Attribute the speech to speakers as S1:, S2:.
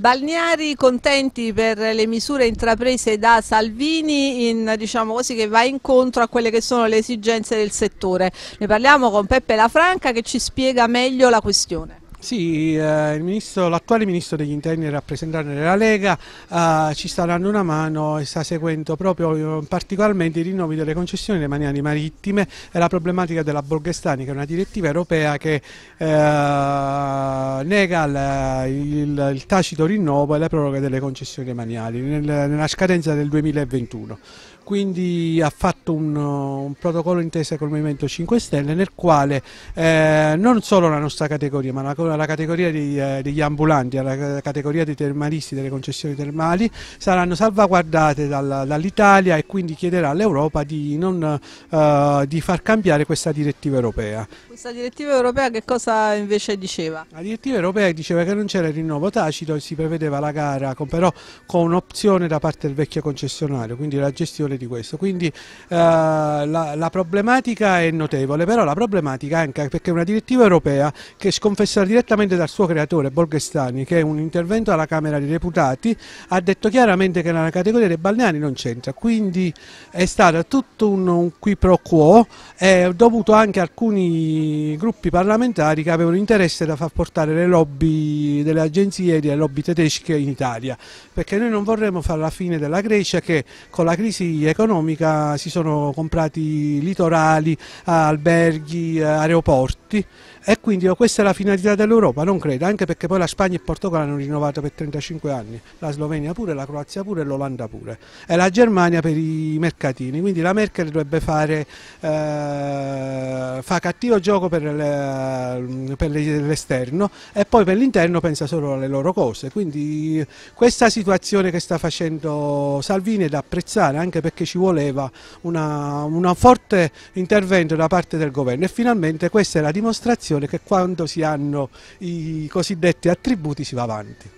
S1: Balneari contenti per le misure intraprese da Salvini in, diciamo così, che va incontro a quelle che sono le esigenze del settore. Ne parliamo con Peppe Lafranca che ci spiega meglio la questione.
S2: Sì, eh, ministro, l'attuale ministro degli interni rappresentante della Lega eh, ci sta dando una mano e sta seguendo proprio eh, particolarmente i rinnovi delle concessioni demaniali marittime e la problematica della Borghestani che è una direttiva europea che eh, nega il, il, il, tacito rinnovo e la proroga delle concessioni demaniali nel, nella scadenza del 2021 quindi ha fatto un, un protocollo intesa col Movimento 5 Stelle nel quale eh, non solo la nostra categoria ma la alla categoria degli, eh, degli ambulanti, alla categoria dei termalisti, delle concessioni termali, saranno salvaguardate dal, dall'Italia e quindi chiederà all'Europa di, eh, di far cambiare questa direttiva europea.
S1: Questa direttiva europea che cosa invece diceva? La direttiva europea
S2: diceva che non c'era il rinnovo tacito e si prevedeva la gara con, però con un'opzione da parte del vecchio concessionario, quindi la gestione di questo. Quindi eh, la, la problematica è notevole, però la problematica è anche perché è una direttiva europea che sconfessa la direttiva direttamente dal suo creatore Borghestani che in un intervento alla Camera dei Deputati ha detto chiaramente che la categoria dei balneari non c'entra, quindi è stato tutto un, un qui pro quo è dovuto anche a alcuni gruppi parlamentari che avevano interesse da far portare le lobby delle agenzie e delle lobby tedesche in Italia, perché noi non vorremmo fare la fine della Grecia che con la crisi economica si sono comprati litorali, alberghi, aeroporti e quindi oh, questa è la finalità del l'Europa non credo, anche perché poi la Spagna e il Portogallo hanno rinnovato per 35 anni, la Slovenia pure, la Croazia pure l'Olanda pure, e la Germania per i mercatini, quindi la Merkel dovrebbe fare eh, fa cattivo gioco per, l'esterno e poi per l'interno pensa solo alle loro cose. Quindi questa situazione che sta facendo Salvini è da apprezzare anche perché ci voleva un forte intervento da parte del governo e finalmente questa è la dimostrazione che quando si hanno i cosiddetti attributi si va avanti.